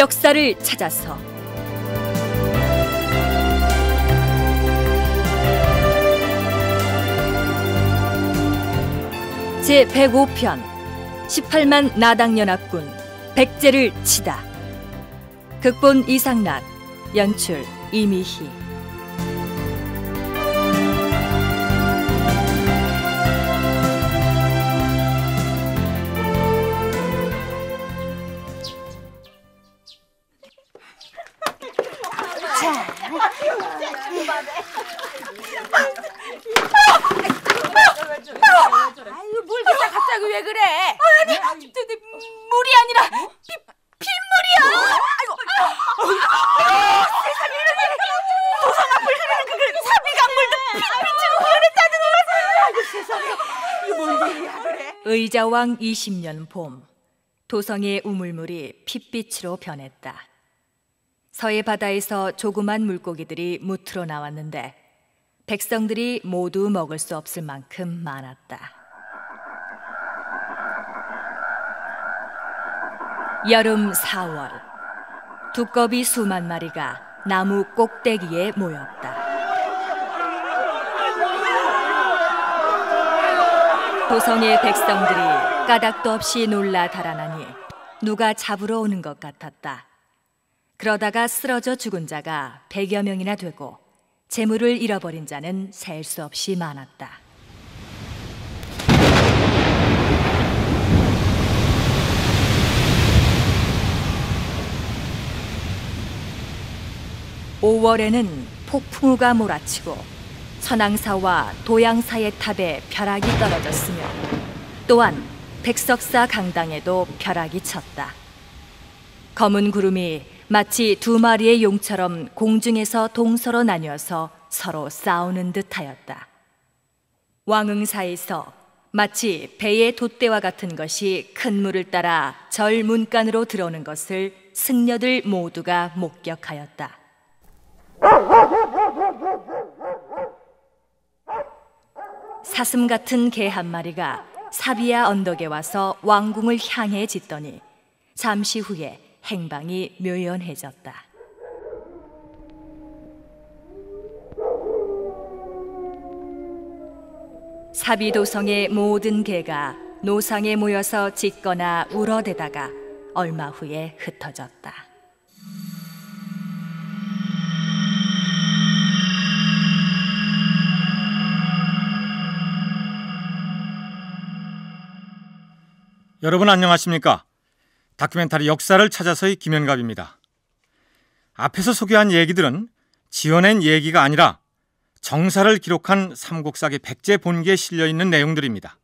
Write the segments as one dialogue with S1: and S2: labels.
S1: 역사를 찾아서 제 105편 18만 나당연합군 백제를 치다 극본 이상락 연출 이미희 의자왕 20년 봄 도성의 우물물이 핏빛으로 변했다. 서해 바다에서 조그만 물고기들이 무트로 나왔는데 백성들이 모두 먹을 수 없을 만큼 많았다. 여름 4월 두꺼비 수만 마리가 나무 꼭대기에 모였다. 도성의 백성들이 까닭도 없이 놀라 달아나니 누가 잡으러 오는 것 같았다. 그러다가 쓰러져 죽은 자가 백여 명이나 되고 재물을 잃어버린 자는 셀 수 없이 많았다. 5월에는 폭풍우가 몰아치고 선왕사와 도양사의 탑에 벼락이 떨어졌으며 또한 백석사 강당에도 벼락이 쳤다. 검은 구름이 마치 두 마리의 용처럼 공중에서 동서로 나뉘어서 서로 싸우는 듯하였다. 왕흥사에서 마치 배의 돛대와 같은 것이 큰 물을 따라 절 문간으로 들어오는 것을 승려들 모두가 목격하였다. 사슴 같은 개 한 마리가 사비아 언덕에 와서 왕궁을 향해 짓더니 잠시 후에 행방이 묘연해졌다. 사비도성의 모든 개가 노상에 모여서 짖거나 울어대다가 얼마 후에 흩어졌다.
S2: 여러분 안녕하십니까? 다큐멘터리 역사를 찾아서의 김현갑입니다. 앞에서 소개한 얘기들은 지어낸 얘기가 아니라 정사를 기록한 삼국사기 백제 본기에 실려 있는 내용들입니다.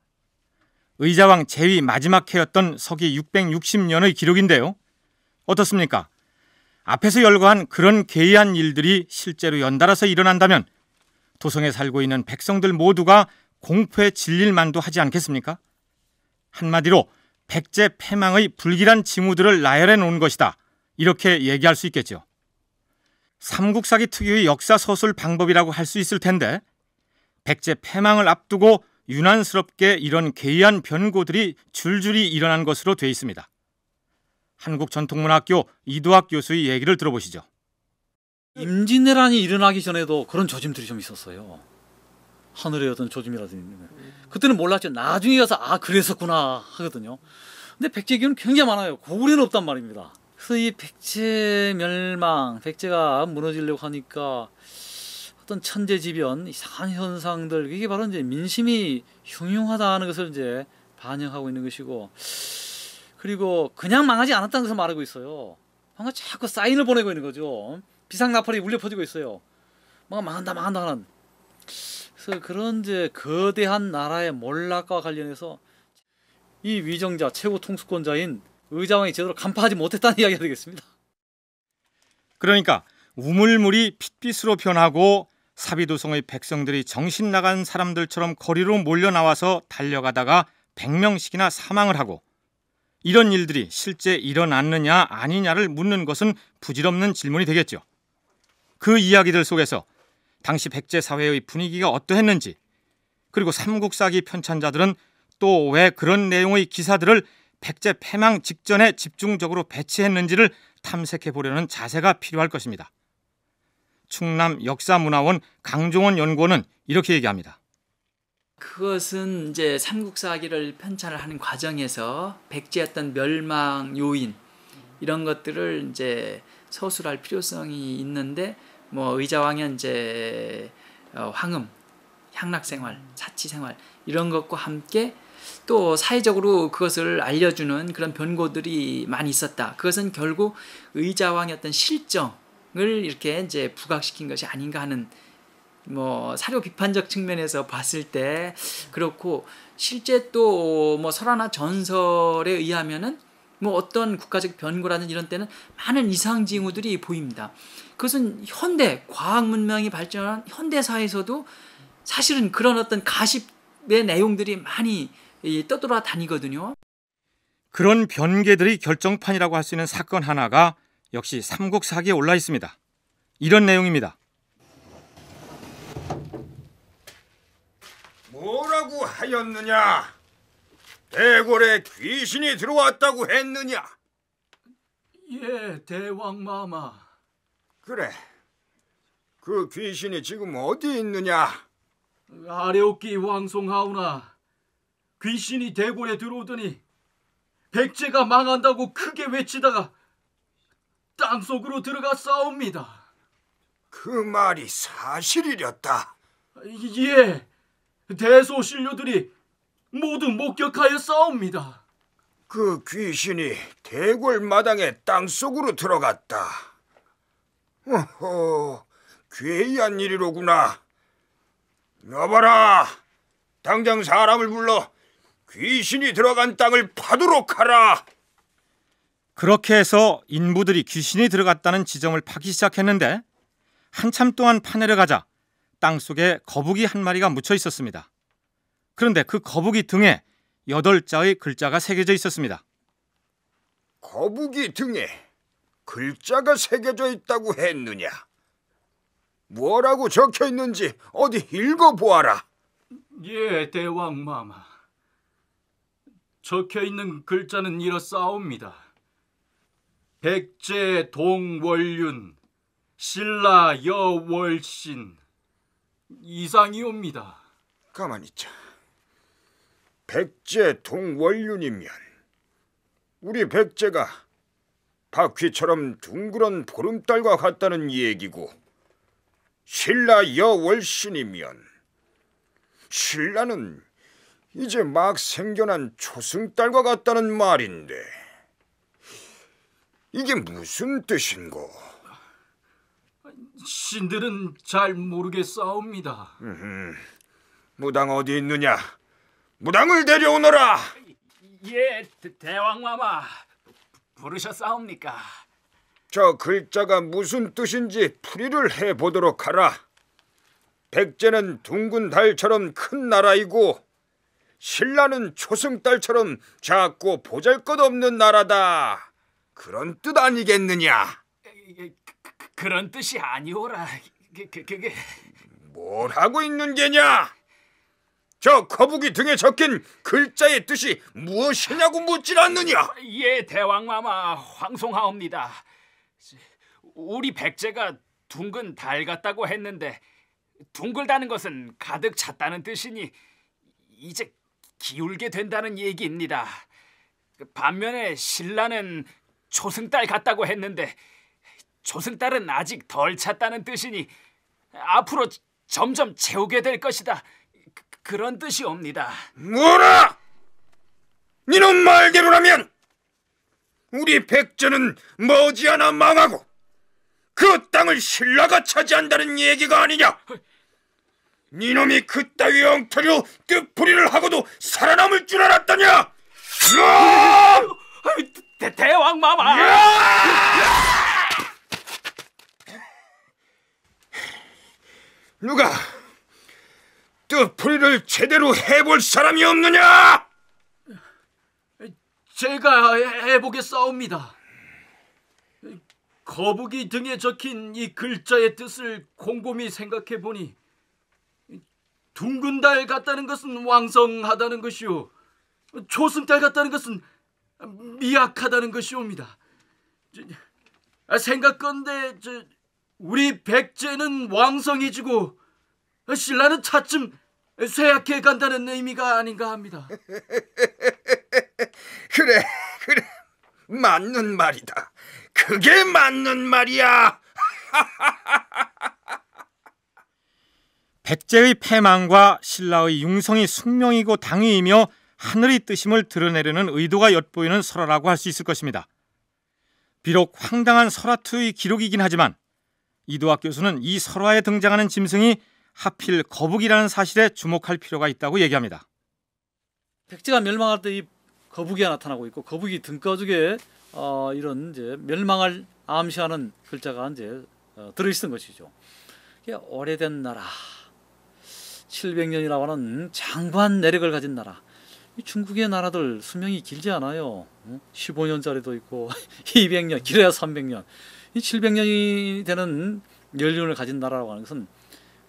S2: 의자왕 제위 마지막 해였던 서기 660년의 기록인데요. 어떻습니까? 앞에서 열거한 그런 괴이한 일들이 실제로 연달아서 일어난다면 도성에 살고 있는 백성들 모두가 공포에 질릴 만도 하지 않겠습니까? 한마디로 백제 패망의 불길한 징후들을 나열해 놓은 것이다. 이렇게 얘기할 수 있겠죠. 삼국사기 특유의 역사 서술 방법이라고 할 수 있을 텐데 백제 패망을 앞두고 유난스럽게 이런 괴이한 변고들이 줄줄이 일어난 것으로 돼 있습니다. 한국전통문학교 이두학 교수의 얘기를
S3: 들어보시죠. 임진왜란이 일어나기 전에도 그런 조짐들이 좀 있었어요. 하늘의 어떤 조짐이라든지 그때는 몰랐죠. 나중에 가서 아 그랬었구나 하거든요. 근데 백제 기운 굉장히 많아요. 고구려는 없단 말입니다. 그래서 이 백제 멸망, 백제가 무너지려고 하니까 어떤 천재지변, 이상한 현상들 이게 바로 이제 민심이 흉흉하다는 것을 이제 반영하고 있는 것이고 그리고 그냥 망하지 않았다는 것을 말하고 있어요. 뭔가 자꾸 사인을 보내고 있는 거죠. 비상 나팔이 울려 퍼지고 있어요. 뭔가 망한다 망한다 하는. 그래서 그런 이제 거대한 나라의 몰락과 관련해서 이 위정자 최고 통수권자인 의자왕이 제대로 간파하지 못했다는 이야기가 되겠습니다.
S2: 그러니까 우물물이 핏빛으로 변하고 사비도성의 백성들이 정신 나간 사람들처럼 거리로 몰려 나와서 달려가다가 100명씩이나 사망을 하고 이런 일들이 실제 일어났느냐 아니냐를 묻는 것은 부질없는 질문이 되겠죠. 그 이야기들 속에서 당시 백제 사회의 분위기가 어떠했는지 그리고 삼국사기 편찬자들은 또 왜 그런 내용의 기사들을 백제 패망 직전에 집중적으로 배치했는지를 탐색해 보려는 자세가 필요할 것입니다. 충남 역사문화원 강종원 연구원은 이렇게 얘기합니다.
S4: 그것은 이제 삼국사기를 편찬을 하는 과정에서 백제였던 멸망 요인 이런 것들을 이제 서술할 필요성이 있는데 뭐 의자왕현재 어, 황음 향락생활 사치생활 이런 것과 함께 또 사회적으로 그것을 알려주는 그런 변고들이 많이 있었다. 그것은 결국 의자왕의 어떤 실정을 이렇게 이제 부각시킨 것이 아닌가 하는 뭐 사료 비판적 측면에서 봤을 때 그렇고 실제 또 뭐 설화나 전설에 의하면은 뭐 어떤 국가적 변고라는 이런 때는 많은 이상징후들이 보입니다. 그것은 현대 과학 문명이 발전한 현대사에서도 사실은 그런 어떤 가십의 내용들이 많이 떠돌아 다니거든요.
S2: 그런 변계들이 결정판이라고 할 수 있는 사건 하나가 역시 삼국사기에 올라 있습니다. 이런 내용입니다.
S5: 뭐라고 하였느냐? 대궐에 귀신이 들어왔다고 했느냐? 예, 대왕 마마. 그래. 그 귀신이 지금 어디 있느냐?
S6: 아래옵기 왕송하오나 귀신이 대궐에 들어오더니 백제가 망한다고 크게 외치다가 땅속으로 들어가 싸웁니다. 그 말이 사실이렸다.
S5: 예, 대소신료들이 모두 목격하여 싸웁니다. 그 귀신이 대궐 마당의 땅속으로 들어갔다. 어허, 괴이한 일이로구나. 여봐라, 당장 사람을 불러 귀신이 들어간 땅을 파도록 하라.
S2: 그렇게 해서 인부들이 귀신이 들어갔다는 지점을 파기 시작했는데 한참 동안 파내려 가자 땅 속에 거북이 한 마리가 묻혀 있었습니다. 그런데 그 거북이 등에 여덟 자의 글자가 새겨져
S5: 있었습니다. 거북이 등에 글자가 새겨져 있다고 했느냐? 뭐라고 적혀 있는지 어디 읽어보아라.
S6: 예, 대왕 마마. 적혀 있는 글자는 이렇사옵니다. 백제 동월륜, 신라 여월신 이상이옵니다.
S5: 가만히 있자. 백제 동월륜이면 우리 백제가 바퀴처럼 둥그런 보름달과 같다는 얘기고 신라 여월신이면 신라는 이제 막 생겨난 초승달과 같다는 말인데 이게 무슨 뜻인고?
S6: 신들은 잘모르게싸웁니다
S5: 무당 어디 있느냐? 무당을 데려오너라.
S6: 예, 대왕마마. 부르셨사옵니까?
S5: 저 글자가 무슨 뜻인지 풀이를 해보도록 하라. 백제는 둥근 달처럼 큰 나라이고 신라는 초승달처럼 작고 보잘것없는 나라다. 그런 뜻 아니겠느냐? 그, 그, 그 런 뜻이 아니오라. 그, 그 게뭘 하고 있는 게냐? 저 거북이 등에 적힌 글자의 뜻이 무엇이냐고 묻질 않느냐?
S6: 예, 대왕마마 황송하옵니다. 우리 백제가 둥근 달 같다고 했는데 둥글다는 것은 가득 찼다는 뜻이니 이제 기울게 된다는 얘기입니다. 반면에 신라는 초승달 같다고 했는데 초승달은 아직 덜 찼다는 뜻이니 앞으로 점점 채우게 될
S5: 것이다. 그런 뜻이옵니다. 뭐라? 니놈 말대로라면 우리 백전은 머지않아 망하고 그 땅을 신라가 차지한다는 얘기가 아니냐? 니놈이 그따위 엉터리로 뜻풀이를 하고도 살아남을 줄 알았다냐? 대, 대왕 마마! 누가 뜻풀이를 제대로 해볼 사람이 없느냐?
S6: 제가 해보겠사옵니다. 거북이 등에 적힌 이 글자의 뜻을 곰곰이 생각해 보니 둥근 달 같다는 것은 왕성하다는 것이요 초승달 같다는 것은 미약하다는 것이옵니다. 생각건데 우리 백제는 왕성해지고 신라는 차츰 쇠약해 간다는 의미가 아닌가 합니다.
S5: 그래, 그래. 맞는 말이다. 그게 맞는 말이야. 백제의
S2: 패망과 신라의 융성이 숙명이고 당위이며 하늘의 뜻임을 드러내려는 의도가 엿보이는 설화라고 할 수 있을 것입니다. 비록 황당한 설화투의 기록이긴 하지만 이도학 교수는 이 설화에 등장하는 짐승이 하필 거북이라는 사실에 주목할 필요가 있다고 얘기합니다.
S3: 백제가 멸망할 때이 거북이가 나타나고 있고 거북이 등가죽에 어, 이런 이제 멸망을 암시하는 글자가 이제 어, 들어있던 것이죠. 이게 오래된 나라, 700년이라고 하는 장관 내력을 가진 나라. 중국의 나라들 수명이 길지 않아요. 15년짜리도 있고 200년, 길어야 300년. 이 700년이 되는 연륜을 가진 나라라고 하는 것은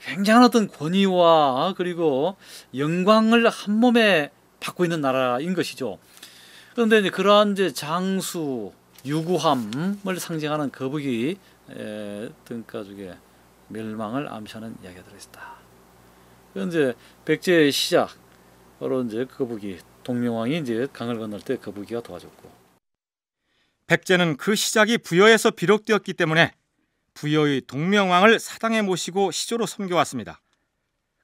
S3: 굉장한 어떤 권위와 그리고 영광을 한 몸에 받고 있는 나라인 것이죠. 그런데 이제 그러한 이제 장수, 유구함을 상징하는 거북이 등가죽의 멸망을 암시하는 이야기가 들어있다. 그런데 백제의 시작으로 이제 그 거북이 동명왕이 이제 강을 건널 때 거북이가 도와줬고
S2: 백제는 그 시작이 부여에서 비롯되었기 때문에 부여의 동명왕을 사당에 모시고 시조로 섬겨왔습니다.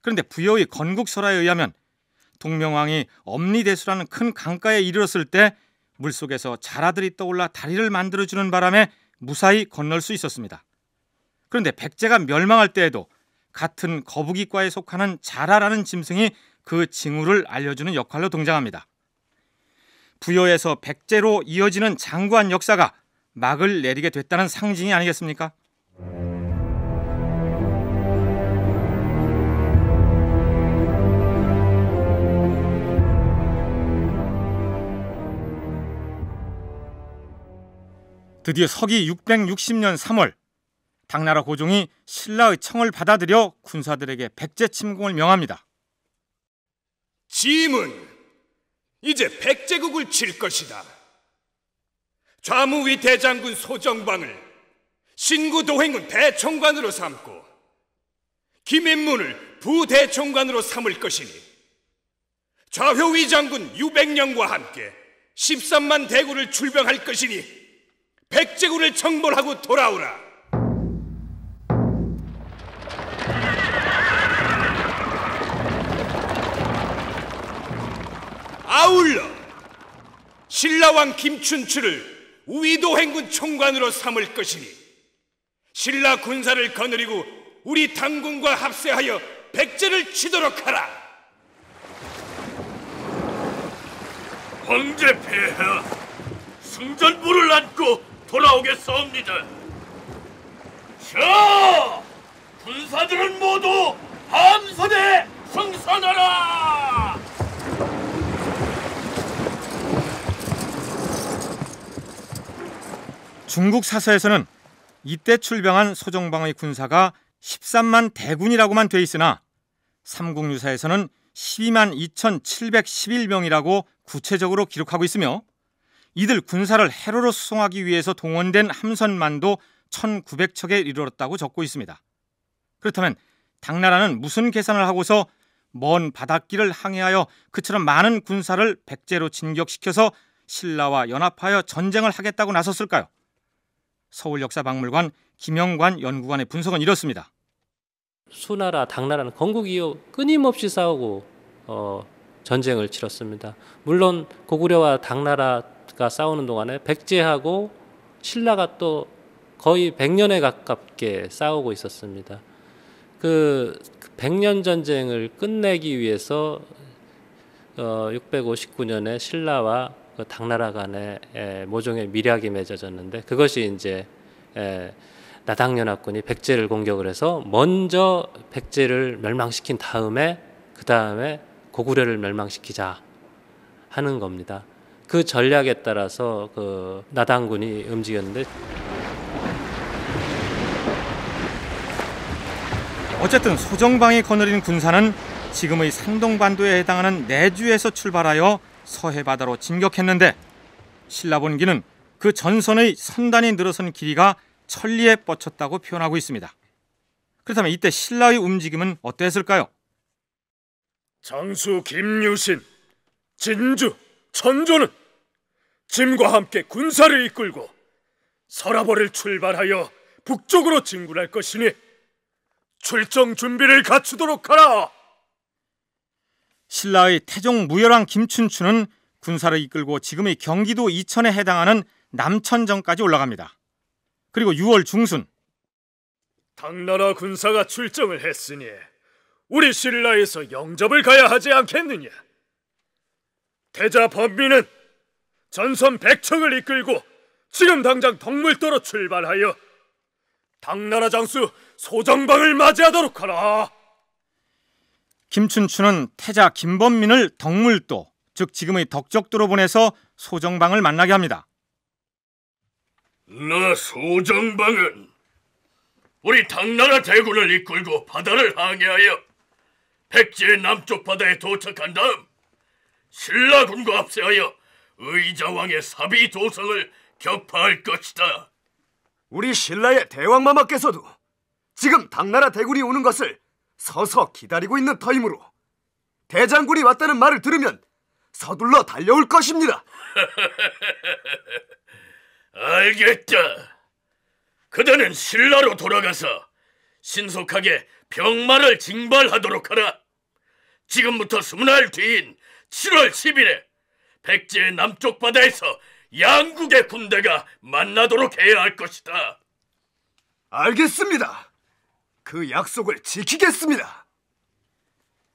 S2: 그런데 부여의 건국설화에 의하면 동명왕이 엄니대수라는큰 강가에 이르렀을 때 물속에서 자라들이 떠올라 다리를 만들어주는 바람에 무사히 건널 수 있었습니다. 그런데 백제가 멸망할 때에도 같은 거북이과에 속하는 자라라는 짐승이 그 징후를 알려주는 역할로 등장합니다. 부여에서 백제로 이어지는 장구한 역사가 막을 내리게 됐다는 상징이 아니겠습니까? 드디어 서기 660년 3월 당나라 고종이 신라의 청을 받아들여 군사들에게 백제 침공을 명합니다.
S5: 짐은 이제 백제국을 칠 것이다. 좌무위 대장군 소정방을 신구도행군 대총관으로 삼고 김인문을 부대총관으로 삼을 것이니 좌효위 장군 유백령과 함께 13만 대군을 출병할 것이니 백제군을 정벌하고 돌아오라. 아울러 신라왕 김춘추를 우이도 행군 총관으로 삼을 것이니 신라 군사를 거느리고 우리 당군과 합세하여 백제를 치도록 하라. 황제폐하
S6: 승전보를 안고 돌아오겠사옵니다. 자, 군사들은 모두 함선에 승선하라!
S2: 중국 사서에서는 이때 출병한 소정방의 군사가 13만 대군이라고만 돼 있으나 삼국유사에서는 12만 2,711명이라고 구체적으로 기록하고 있으며 이들 군사를 해로로 수송하기 위해서 동원된 함선만도 1900척에 이르렀다고 적고 있습니다. 그렇다면 당나라는 무슨 계산을 하고서 먼 바닷길을 항해하여 그처럼 많은 군사를 백제로 진격시켜서 신라와 연합하여 전쟁을 하겠다고 나섰을까요? 서울역사박물관
S7: 김영관 연구관의 분석은 이렇습니다. 수나라, 당나라는 건국 이후 끊임없이 싸우고 어, 전쟁을 치렀습니다. 물론 고구려와 당나라 가 싸우는 동안에 백제하고 신라가 또 거의 100년에 가깝게 싸우고 있었습니다. 그 100년 전쟁을 끝내기 위해서 어 659년에 신라와 그 당나라 간의 모종의 미략이 맺어졌는데 그것이 이제 나당연합군이 백제를 공격을 해서 먼저 백제를 멸망시킨 다음에 그 다음에 고구려를 멸망시키자 하는 겁니다. 그 전략에 따라서 그 나당군이 움직였는데
S2: 어쨌든 소정방이 거느리는 군사는 지금의 상동반도에 해당하는 내주에서 출발하여 서해 바다로 진격했는데 신라본기는 그 전선의 선단이 늘어선 길이가 천리에 뻗쳤다고 표현하고 있습니다. 그렇다면 이때 신라의 움직임은 어땠을까요?
S6: 장수 김유신, 진주, 천조는 짐과 함께 군사를 이끌고 서라벌을 출발하여 북쪽으로 진군할 것이니 출정 준비를 갖추도록 하라. 신라의 태종 무열왕
S2: 김춘추는
S6: 군사를 이끌고
S2: 지금의 경기도 이천에 해당하는 남천정까지 올라갑니다. 그리고 6월 중순
S6: 당나라 군사가 출정을 했으니 우리 신라에서 영접을 가야 하지 않겠느냐? 대자 범민은 전선 백척을 이끌고 지금 당장 덕물도로 출발하여 당나라 장수 소정방을 맞이하도록 하라.
S2: 김춘추는 태자 김범민을 덕물도, 즉 지금의 덕적도로 보내서 소정방을 만나게 합니다.
S6: 나 소정방은 우리 당나라 대군을 이끌고 바다를 항해하여 백제 남쪽 바다에 도착한 다음 신라군과 합세하여 의자왕의 사비 도성을 격파할 것이다. 우리 신라의 대왕마마께서도 지금 당나라 대군이 오는 것을 서서 기다리고 있는 터이므로 대장군이 왔다는 말을 들으면 서둘러 달려올 것입니다. 알겠다. 그대는 신라로 돌아가서 신속하게 병마를 징발하도록 하라. 지금부터 스무 날 뒤인 7월 10일에 백제 의 남쪽 바다에서 양국의 군대가 만나도록 해야 할 것이다.
S8: 알겠습니다. 그 약속을 지키겠습니다.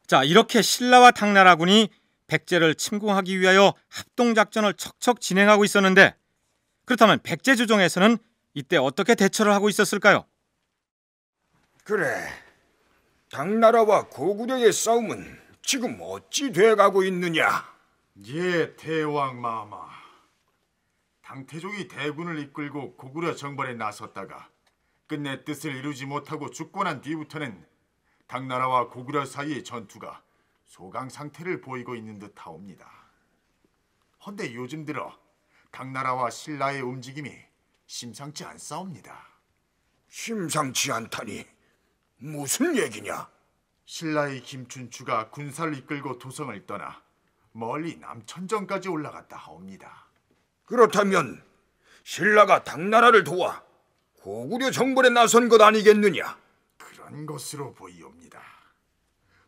S2: 자, 이렇게 신라와 당나라군이 백제를 침공하기 위하여 합동작전을 척척 진행하고 있었는데 그렇다면 백제 조정에서는 이때 어떻게 대처를 하고 있었을까요?
S5: 그래. 당나라와 고구려의 싸움은 지금 어찌 돼가고 있느냐? 예, 대왕 마마.
S8: 당태종이 대군을 이끌고 고구려 정벌에 나섰다가 끝내 뜻을 이루지 못하고 죽고 난 뒤부터는 당나라와 고구려 사이의 전투가 소강 상태를 보이고 있는 듯하옵니다. 헌데 요즘 들어 당나라와 신라의 움직임이 심상치 않사옵니다. 심상치 않다니 무슨 얘기냐? 신라의 김춘추가 군사를 이끌고 도성을 떠나 멀리 남천정까지 올라갔다 하옵니다.
S5: 그렇다면 신라가 당나라를 도와 고구려 정벌에 나선 것 아니겠느냐?
S8: 그런 것으로 보이옵니다.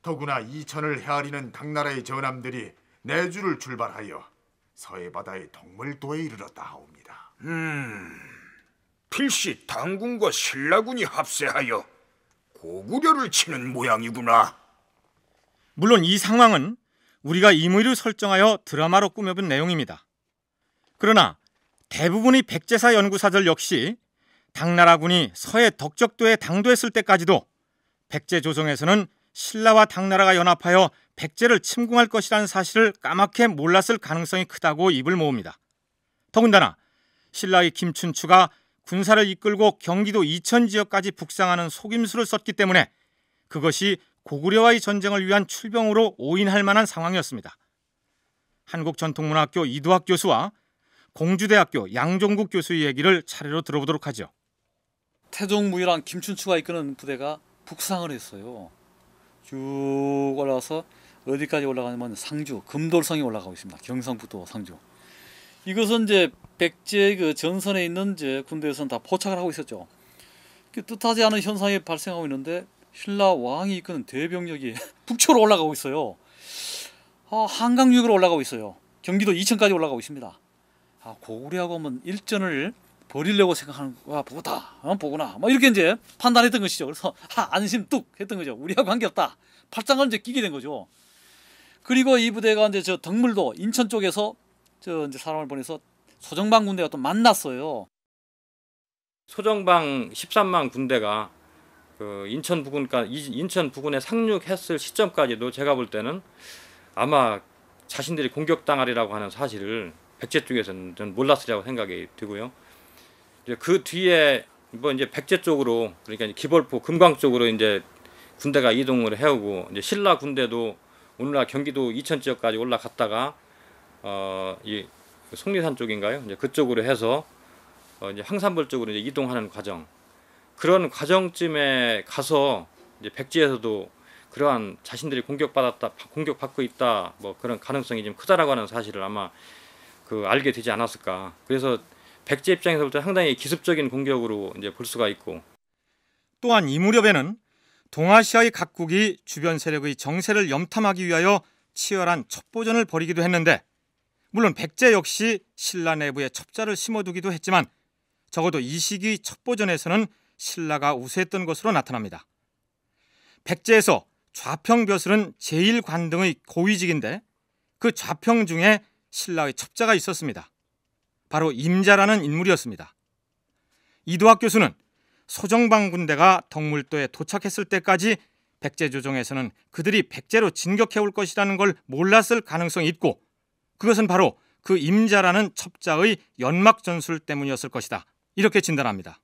S8: 더구나 이천을 헤아리는 당나라의 전함들이 내주를 출발하여 서해 바다의
S5: 동물도에 이르렀다 하옵니다. 음, 필시 당군과 신라군이 합세하여 고구려를 치는 모양이구나.
S2: 물론 이 상황은 우리가 임의를 설정하여 드라마로 꾸며본 내용입니다. 그러나 대부분의 백제사 연구사들 역시 당나라군이 서해 덕적도에 당도했을 때까지도 백제 조성에서는 신라와 당나라가 연합하여 백제를 침공할 것이라는 사실을 까맣게 몰랐을 가능성이 크다고 입을 모읍니다. 더군다나 신라의 김춘추가 군사를 이끌고 경기도 이천 지역까지 북상하는 속임수를 썼기 때문에 그것이 고구려와의 전쟁을 위한 출병으로 오인할 만한 상황이었습니다. 한국전통문학교 이두학 교수와 공주대학교 양종국 교수의 얘기를 차례로 들어보도록 하죠.
S3: 태종무이랑 김춘추가 이끄는 부대가 북상을 했어요. 쭉 올라와서 어디까지 올라가냐면 상주, 금돌성이 올라가고 있습니다. 경상북도 상주. 이것은 이제 백제 그 전선에 있는 이제 군대에서는 다 포착을 하고 있었죠. 뜻하지 않은 현상이 발생하고 있는데 신라 왕이 이끄는 대병력이 북으로 올라가고 있어요. 아, 한강유역으로 올라가고 있어요. 경기도 이천까지 올라가고 있습니다. 아, 고구려하고 하면 일전을 버리려고 생각하는 거야 아, 보다 어, 보구나 뭐 이렇게 이제 판단했던 것이죠 그래서 하, 아, 안심 뚝 했던 거죠 우리하고 관계없다 팔짱을 이제 끼게 된 거죠 그리고 이 부대가 이제 저 덕물도 인천 쪽에서 저 이제 사람을
S9: 보내서 소정방 군대가 또 만났어요 소정방 13만 군대가 그 인천 부근까 그러니까 인천 부근에 상륙했을 시점까지도 제가 볼 때는 아마 자신들이 공격당하리라고 하는 사실을 백제 쪽에서는 저 몰랐으리라고 생각이 되고요. 이제 그 뒤에 뭐 이제 백제 쪽으로 그러니까 기벌포 금광 쪽으로 이제 군대가 이동을 해오고 이제 신라 군대도 오늘날 경기도 이천 지역까지 올라갔다가 어이 속리산 쪽인가요? 이제 그쪽으로 해서 어 이제 황산벌 쪽으로 이제 이동하는 과정 그런 과정쯤에 가서 이제 백지에서도 그러한 자신들이 공격받았다, 공격받고 있다, 뭐 그런 가능성이 좀 크다라고 하는 사실을 아마 그 알게 되지 않았을까. 그래서 백제 입장에서부터 상당히 기습적인 공격으로 이제 볼 수가 있고.
S2: 또한 이 무렵에는 동아시아의 각국이 주변 세력의 정세를 염탐하기 위하여 치열한 첩보전을 벌이기도 했는데 물론 백제 역시 신라 내부에 첩자를 심어두기도 했지만 적어도 이 시기 첩보전에서는 신라가 우세했던 것으로 나타납니다. 백제에서 좌평벼슬은 제1관등의 고위직인데 그 좌평 중에 신라의 첩자가 있었습니다. 바로 임자라는 인물이었습니다. 이도학 교수는 소정방 군대가 덕물도에 도착했을 때까지 백제 조정에서는 그들이 백제로 진격해 올 것이라는 걸 몰랐을 가능성이 있고 그것은 바로 그 임자라는
S3: 첩자의
S2: 연막 전술 때문이었을 것이다. 이렇게 진단합니다.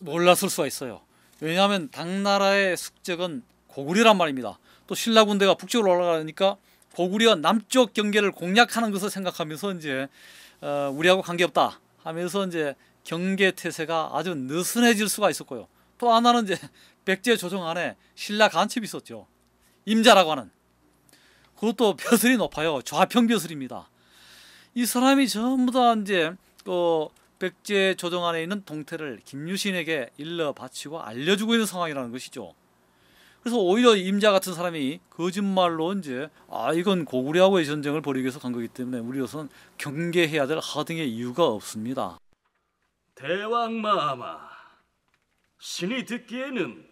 S3: 몰랐을 수가 있어요. 왜냐하면 당나라의 숙적은 고구려란 말입니다. 또 신라 군대가 북쪽으로 올라가니까 고구려 남쪽 경계를 공략하는 것을 생각하면서 이제 어, 우리하고 관계없다 하면서 이제 경계 태세가 아주 느슨해질 수가 있었고요. 또 하나는 이제 백제 조정 안에 신라 간첩이 있었죠. 임자라고 하는 그것도 벼슬이 높아요. 좌평 벼슬입니다. 이 사람이 전부 다 이제 어, 백제 조정 안에 있는 동태를 김유신에게 일러 바치고 알려주고 있는 상황이라는 것이죠. 그래서 오히려 임자 같은 사람이 거짓말로 이제 아 이건 고구려하고의 전쟁을 벌이기 위해서 간 거기 때문에 우리로서는 경계해야 될 하등의 이유가 없습니다.
S6: 대왕 마마 신이 듣기에는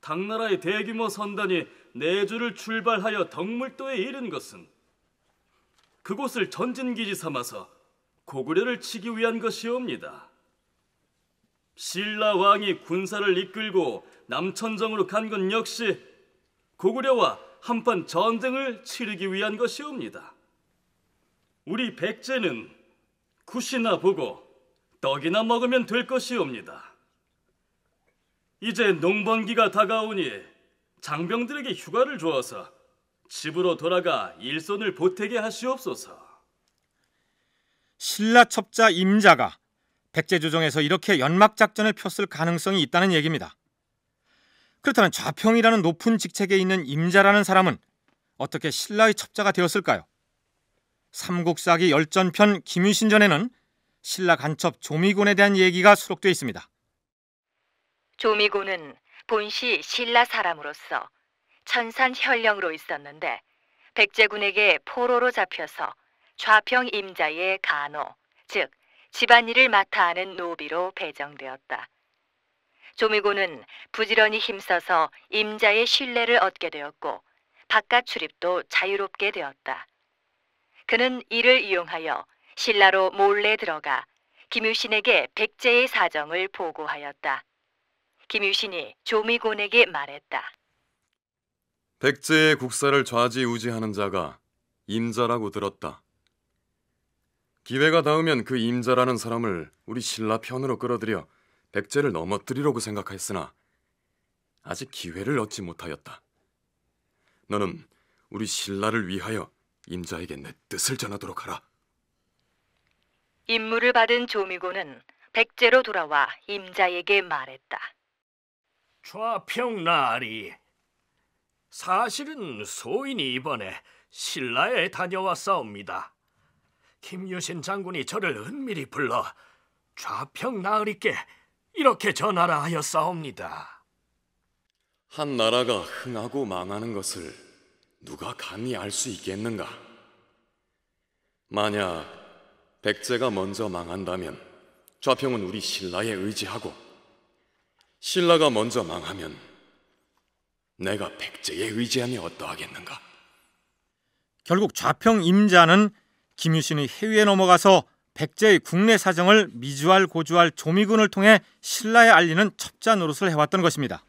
S6: 당나라의 대규모 선단이 내주를 출발하여 덕물도에 이른 것은 그곳을 전진기지 삼아서 고구려를 치기 위한 것이옵니다. 신라 왕이 군사를 이끌고 남천정으로 간 건 역시 고구려와 한판 전쟁을 치르기 위한 것이옵니다. 우리 백제는 굿이나 보고 떡이나 먹으면 될 것이옵니다. 이제 농번기가 다가오니 장병들에게 휴가를 주어서 집으로 돌아가 일손을 보태게 하시옵소서.
S2: 신라첩자 임자가 백제조정에서 이렇게 연막작전을 폈을 가능성이 있다는 얘기입니다. 그렇다면 좌평이라는 높은 직책에 있는 임자라는 사람은 어떻게 신라의 첩자가 되었을까요? 삼국사기 열전편 김유신전에는 신라 간첩 조미곤에 대한 얘기가 수록되어 있습니다.
S1: 조미곤은 본시 신라 사람으로서 천산 현령으로 있었는데 백제군에게 포로로 잡혀서 좌평 임자의 간호, 즉 집안일을 맡아 하는 노비로 배정되었다. 조미고는 부지런히 힘써서 임자의 신뢰를 얻게 되었고 바깥 출입도 자유롭게 되었다. 그는 이를 이용하여 신라로 몰래 들어가 김유신에게 백제의 사정을 보고하였다. 김유신이 조미곤에게 말했다.
S6: 백제의 국사를 좌지우지하는 자가 임자라고 들었다. 기회가 닿으면 그 임자라는 사람을 우리 신라 편으로 끌어들여 백제를 넘어뜨리려고 생각하였으나 아직 기회를 얻지 못하였다. 너는 우리 신라를 위하여 임자에게 내 뜻을 전하도록 하라.
S1: 임무를 받은 조미고는 백제로 돌아와 임자에게 말했다.
S6: 좌평나리, 사실은 소인이 이번에 신라에 다녀왔사옵니다. 김유신 장군이 저를 은밀히 불러 좌평 나으리께 이렇게 전하라 하였사옵니다. 한 나라가 흥하고 망하는 것을 누가 감히 알 수 있겠는가? 만약 백제가 먼저 망한다면 좌평은 우리 신라에 의지하고 신라가 먼저 망하면 내가 백제에 의지하면 어떠하겠는가?
S2: 결국 좌평 임자는 김유신이 해외에 넘어가서 백제의 국내 사정을 미주알 고주알 조미군을 통해 신라에 알리는 첩자 노릇을 해왔던 것입니다.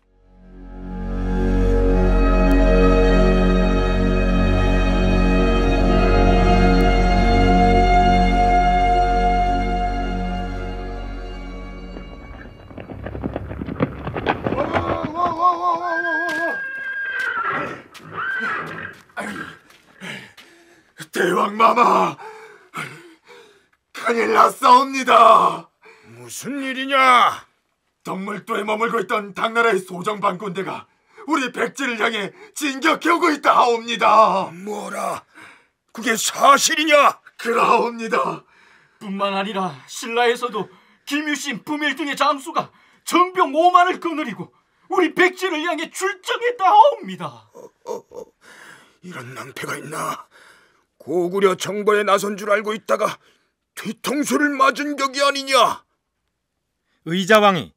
S8: 대왕마마 큰일 났사옵니다 무슨 일이냐 덕물도에 머물고 있던 당나라의 소정반 군대가 우리 백제를 향해 진격해오고 있다
S6: 하옵니다 뭐라 그게 사실이냐 그라옵니다 뿐만 아니라 신라에서도 김유신 부밀 등의 장수가 전병 5만을 거느리고 우리 백제를 향해 출정했다 하옵니다
S5: 어, 어, 어. 이런 낭패가 있나 고구려 정벌에 나선 줄 알고 있다가 뒤통수를 맞은 격이 아니냐? 의자왕이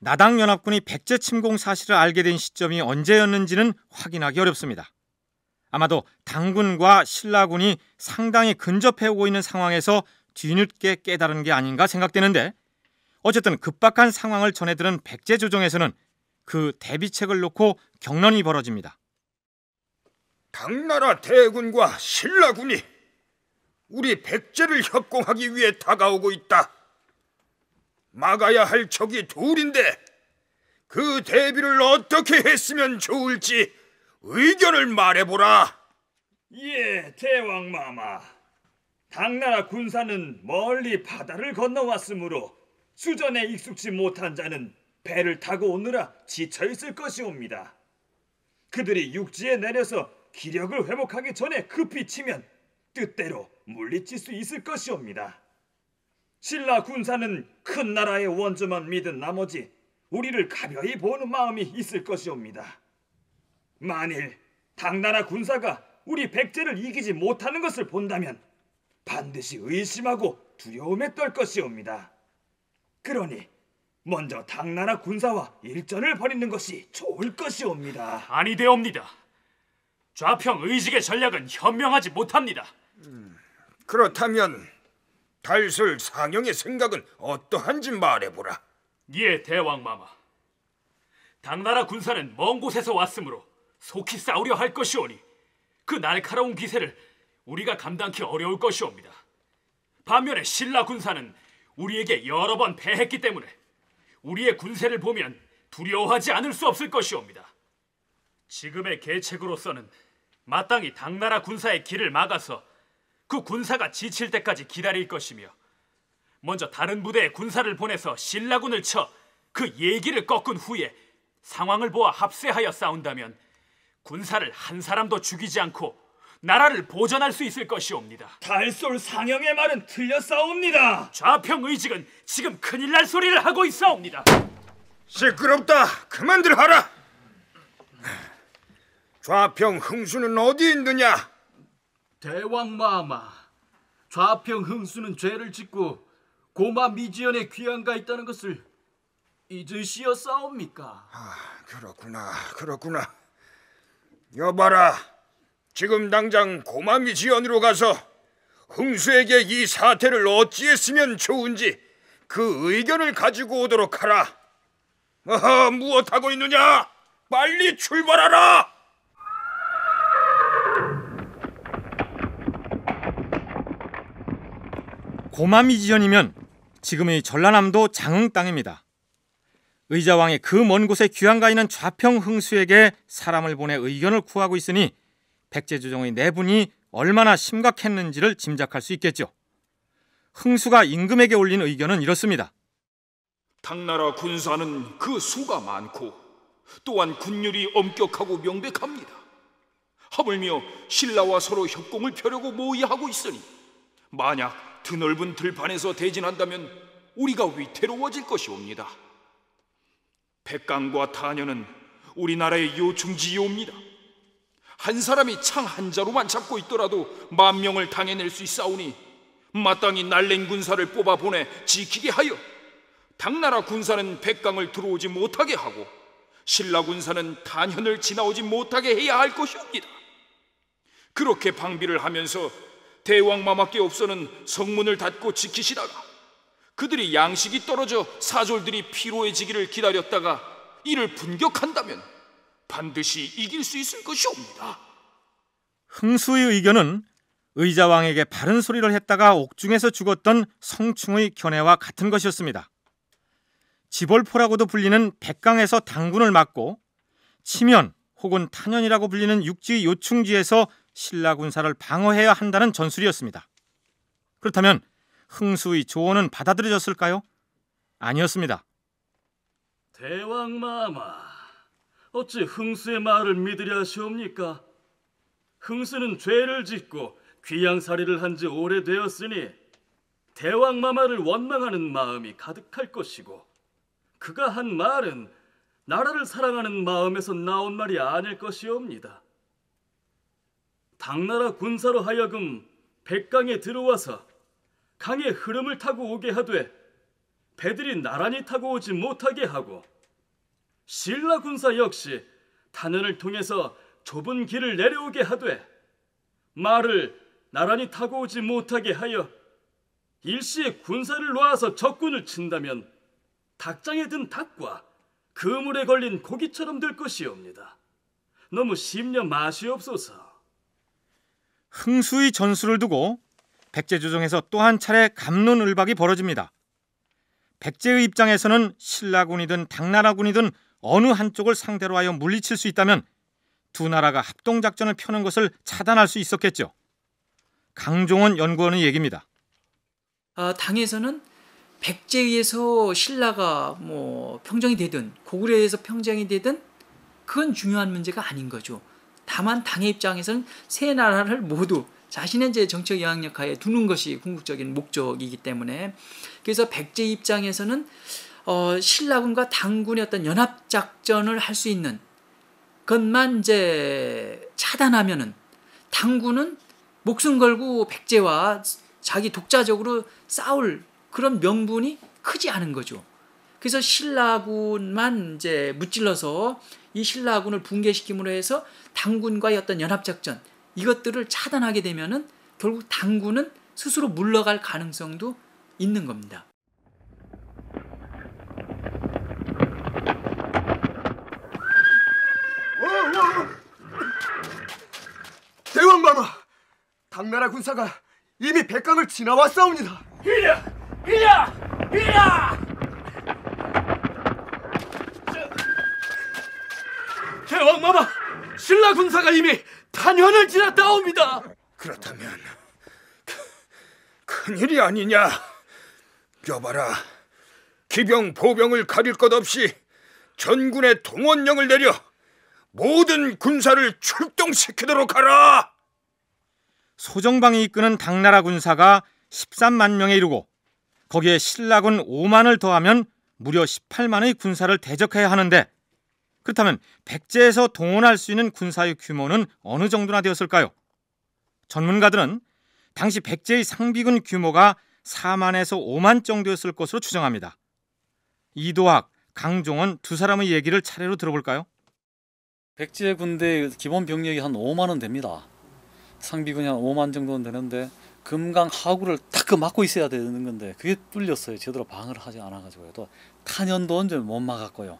S5: 나당
S2: 연합군이 백제 침공 사실을 알게 된 시점이 언제였는지는 확인하기 어렵습니다. 아마도 당군과 신라군이 상당히 근접해 오고 있는 상황에서 뒤늦게 깨달은 게 아닌가 생각되는데 어쨌든 급박한 상황을 전해들은 백제 조정에서는 그 대비책을 놓고 경론이 벌어집니다.
S5: 당나라 대군과 신라군이 우리 백제를 협공하기 위해 다가오고 있다. 막아야 할 적이 둘인데 그 대비를 어떻게 했으면 좋을지 의견을 말해보라.
S6: 예, 대왕 마마. 당나라
S5: 군사는
S6: 멀리 바다를 건너왔으므로 수전에 익숙지 못한 자는 배를 타고 오느라 지쳐 있을 것이옵니다. 그들이 육지에 내려서 기력을 회복하기 전에 급히 치면 뜻대로 물리칠 수 있을 것이옵니다. 신라 군사는 큰 나라의 원조만 믿은 나머지 우리를 가벼이 보는 마음이 있을 것이옵니다. 만일 당나라 군사가 우리 백제를 이기지 못하는 것을 본다면 반드시 의심하고 두려움에 떨 것이옵니다. 그러니 먼저 당나라 군사와 일전을 벌이는 것이 좋을 것이옵니다. 아니되옵니다.
S5: 좌평 의식의 전략은 현명하지 못합니다. 음, 그렇다면 달술 상영의 생각은 어떠한지 말해보라. 예, 대왕 마마.
S6: 당나라 군사는 먼 곳에서 왔으므로 속히 싸우려 할 것이오니 그 날카로운 기세를 우리가 감당하기 어려울 것이옵니다. 반면에 신라 군사는 우리에게 여러 번 패했기 때문에 우리의 군세를 보면 두려워하지 않을 수 없을 것이옵니다. 지금의 계책으로서는 마땅히 당나라 군사의 길을 막아서 그 군사가 지칠 때까지 기다릴 것이며 먼저 다른 부대에 군사를 보내서 신라군을 쳐 그 얘기를 꺾은 후에 상황을 보아 합세하여 싸운다면 군사를 한 사람도 죽이지 않고 나라를 보전할 수 있을 것이옵니다. 달솔 상영의 말은 틀렸사옵니다. 좌평 의직은 지금 큰일 날 소리를 하고 있사옵니다.
S5: 시끄럽다. 그만들 하라. 좌평 흥수는 어디 있느냐?
S6: 대왕마마, 좌평 흥수는 죄를 짓고 고마 미지연의 귀한가 있다는 것을 잊으시어
S5: 싸웁니까? 아, 그렇구나, 그렇구나. 여봐라, 지금 당장 고마 미지연으로 가서 흥수에게 이 사태를 어찌했으면 좋은지 그 의견을 가지고 오도록 하라. 어 무엇하고 있느냐? 빨리 출발하라!
S2: 고마미 지연이면 지금의 전라남도 장흥 땅입니다. 의자왕이 그먼 곳에 귀양가 있는 좌평 흥수에게 사람을 보내 의견을 구하고 있으니 백제조정의 내분이 네 얼마나 심각했는지를 짐작할 수 있겠죠. 흥수가 임금에게 올린 의견은 이렇습니다.
S5: 당나라 군사는 그 수가 많고 또한 군율이 엄격하고 명백합니다. 하물며 신라와 서로 협공을 펴려고 모의하고 있으니 만약 드넓은
S6: 들판에서 대진한다면 우리가 위태로워질 것이옵니다. 백강과 타녀는 우리나라의 요충지이옵니다. 한 사람이 창 한 자로만 잡고 있더라도 만 명을 당해낼 수 있사오니 마땅히 날랭
S5: 군사를 뽑아 보내 지키게 하여 당나라 군사는 백강을 들어오지 못하게 하고 신라 군사는 단현을 지나오지 못하게 해야 할 것이옵니다.
S6: 그렇게 방비를 하면서 대왕마마께 없어는 성문을 닫고 지키시다가 그들이 양식이 떨어져 사졸들이 피로해지기를 기다렸다가 이를 분격한다면 반드시 이길 수 있을 것이옵니다.
S2: 흥수의 의견은 의자왕에게 바른 소리를 했다가 옥중에서 죽었던 성충의 견해와 같은 것이었습니다. 지벌포라고도 불리는 백강에서 당군을 맡고 치면 혹은 탄연이라고 불리는 육지 요충지에서 신라 군사를 방어해야 한다는 전술이었습니다. 그렇다면 흥수의 조언은 받아들여졌을까요? 아니었습니다.
S6: 대왕 마마, 어찌 흥수의 말을 믿으려 하시옵니까? 흥수는 죄를 짓고 귀양살이를 한 지 오래되었으니 대왕 마마를 원망하는 마음이 가득할 것이고 그가 한 말은 나라를 사랑하는 마음에서 나온 말이 아닐 것이옵니다. 당나라 군사로 하여금 백강에 들어와서 강의 흐름을 타고 오게 하되 배들이 나란히 타고 오지 못하게 하고 신라 군사 역시 단원을 통해서 좁은 길을 내려오게 하되 말을 나란히 타고 오지 못하게 하여 일시에 군사를 놓아서 적군을 친다면 닭장에 든 닭과 그물에 걸린 고기처럼 될 것이옵니다. 너무 심려 마시옵소서.
S2: 흥수의 전술을 두고 백제조정에서 또 한 차례 감론을박이 벌어집니다. 백제의 입장에서는 신라군이든 당나라군이든 어느 한쪽을 상대로 하여 물리칠 수 있다면 두 나라가 합동작전을 펴는 것을 차단할 수 있었겠죠. 강종원 연구원의 얘기입니다.
S4: 아, 당에서는 백제에서 신라가 뭐 평정이 되든 고구려에서 평정이 되든 그건 중요한 문제가 아닌 거죠. 다만 당의 입장에서는 세 나라를 모두 자신의 제 정책 영향력 하에 두는 것이 궁극적인 목적이기 때문에 그래서 백제 입장에서는 어, 신라군과 당군의 어떤 연합 작전을 할 수 있는 것만 이제 차단하면은 당군은 목숨 걸고 백제와 자기 독자적으로 싸울 그런 명분이 크지 않은 거죠. 그래서 신라군만 이제 무찔러서 이 신라군을 붕괴시킴으로 해서 당군과의 어떤 연합작전 이것들을 차단하게 되면은 결국 당군은 스스로 물러갈 가능성도 있는 겁니다.
S6: 대왕마마! 당나라 군사가 이미 백강을 지나왔사옵니다! 힐려! 힐려! 전하 신라 군사가 이미 단현을 지났다옵니다.
S5: 그렇다면 큰일이 아니냐. 여봐라. 기병 보병을 가릴 것 없이 전군의 동원령을 내려 모든 군사를 출동시키도록
S2: 하라. 소정방이 이끄는 당나라 군사가 13만 명에 이르고 거기에 신라군 5만을 더하면 무려 18만의 군사를 대적해야 하는데 그렇다면 백제에서 동원할 수 있는 군사의 규모는 어느 정도나 되었을까요? 전문가들은 당시 백제의 상비군 규모가 4만에서 5만 정도였을 것으로 추정합니다. 이도학, 강종원 두
S3: 사람의 얘기를 차례로 들어볼까요? 백제 군대의 기본 병력이 한 5만은 됩니다. 상비군이 한 5만 정도는 되는데 금강 하구를 딱그 막고 있어야 되는 건데 그게 뚫렸어요. 제대로 방을 하지 않아가지고요. 또 탄현도 언제 못 막았고요.